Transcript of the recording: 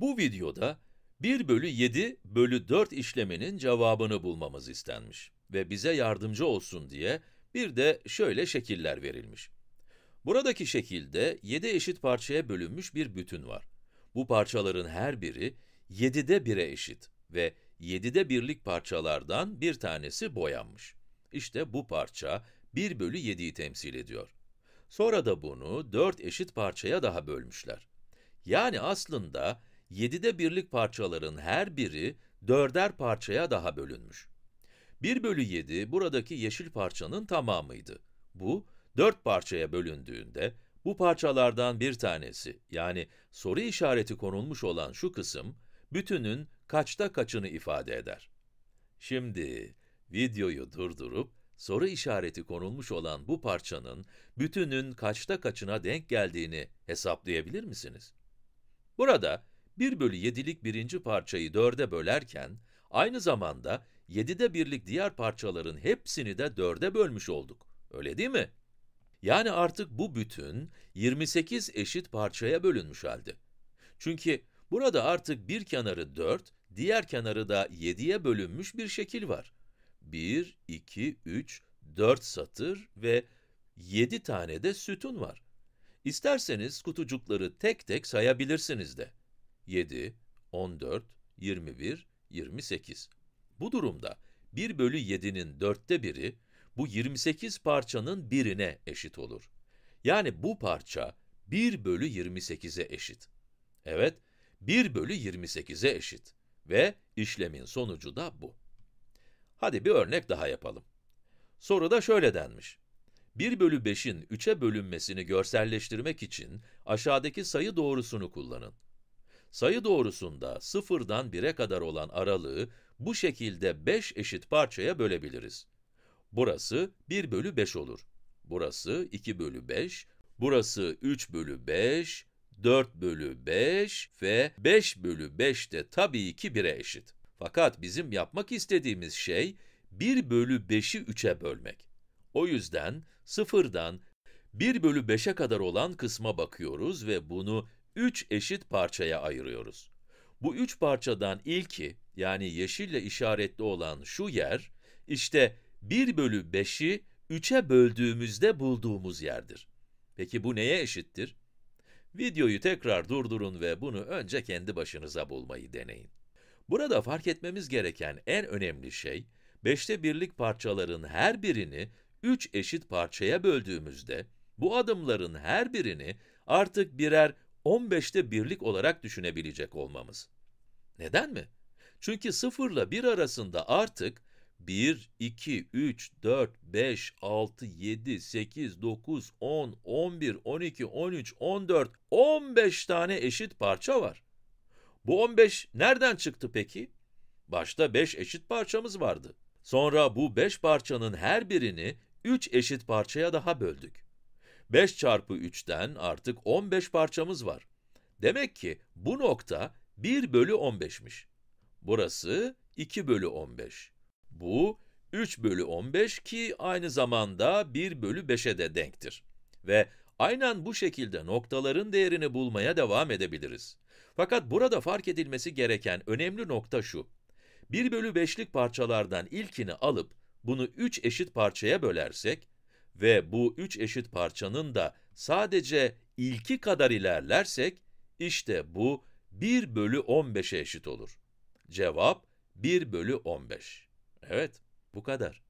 Bu videoda 1 bölü 7 bölü 4 işleminin cevabını bulmamız istenmiş ve bize yardımcı olsun diye bir de şöyle şekiller verilmiş. Buradaki şekilde 7 eşit parçaya bölünmüş bir bütün var. Bu parçaların her biri 7'de 1'e eşit ve 7'de birlik parçalardan bir tanesi boyanmış. İşte bu parça 1 bölü 7'yi temsil ediyor. Sonra da bunu 4 eşit parçaya daha bölmüşler. Yani aslında 7'de birlik parçaların her biri 4'er parçaya daha bölünmüş. 1 bölü 7 buradaki yeşil parçanın tamamıydı. Bu 4 parçaya bölündüğünde bu parçalardan bir tanesi yani soru işareti konulmuş olan şu kısım bütünün kaçta kaçını ifade eder. Şimdi videoyu durdurup soru işareti konulmuş olan bu parçanın bütünün kaçta kaçına denk geldiğini hesaplayabilir misiniz? Burada 1 bölü 7'lik birinci parçayı 4'e bölerken, aynı zamanda 7'de birlik diğer parçaların hepsini de 4'e bölmüş olduk. Öyle değil mi? Yani artık bu bütün 28 eşit parçaya bölünmüş halde. Çünkü burada artık bir kenarı 4, diğer kenarı da 7'ye bölünmüş bir şekil var. 1, 2, 3, 4 satır ve 7 tane de sütun var. İsterseniz kutucukları tek tek sayabilirsiniz de. 7, 14, 21, 28. Bu durumda 1 bölü 7'nin dörtte biri, bu 28 parçanın birine eşit olur. Yani bu parça 1 bölü 28'e eşit. Evet, 1 bölü 28'e eşit ve işlemin sonucu da bu. Hadi bir örnek daha yapalım. Soruda şöyle denmiş. 1 bölü 5'in 3'e bölünmesini görselleştirmek için aşağıdaki sayı doğrusunu kullanın. Sayı doğrusunda sıfırdan bire kadar olan aralığı bu şekilde 5 eşit parçaya bölebiliriz. Burası 1 bölü 5 olur. Burası 2 bölü 5, burası 3 bölü 5, 4 bölü 5 ve 5 bölü 5 de tabii ki 1'e eşit. Fakat bizim yapmak istediğimiz şey 1 bölü 5'i 3'e bölmek. O yüzden sıfırdan 1 bölü 5'e kadar olan kısma bakıyoruz ve bunu 3 eşit parçaya ayırıyoruz. Bu üç parçadan ilki, yani yeşille işaretli olan şu yer, işte 1 bölü 5'i 3'e böldüğümüzde bulduğumuz yerdir. Peki bu neye eşittir? Videoyu tekrar durdurun ve bunu önce kendi başınıza bulmayı deneyin. Burada fark etmemiz gereken en önemli şey, 5'te birlik parçaların her birini 3 eşit parçaya böldüğümüzde, bu adımların her birini artık birer 15'te birlik olarak düşünebilecek olmamız. Neden mi? Çünkü 0 ile 1 arasında artık 1, 2, 3, 4, 5, 6, 7, 8, 9, 10, 11, 12, 13, 14, 15 tane eşit parça var. Bu 15 nereden çıktı peki? Başta 5 eşit parçamız vardı. Sonra bu 5 parçanın her birini 3 eşit parçaya daha böldük. 5 çarpı 3'ten artık 15 parçamız var. Demek ki bu nokta 1 bölü 15'miş. Burası 2 bölü 15. Bu 3 bölü 15 ki aynı zamanda 1 bölü 5'e de denktir. Ve aynen bu şekilde noktaların değerini bulmaya devam edebiliriz. Fakat burada fark edilmesi gereken önemli nokta şu. 1 bölü 5'lik parçalardan ilkini alıp bunu 3 eşit parçaya bölersek, ve bu üç eşit parçanın da sadece ilki kadar ilerlersek, işte bu 1 bölü 15'e eşit olur. Cevap 1 bölü 15. Evet, bu kadar.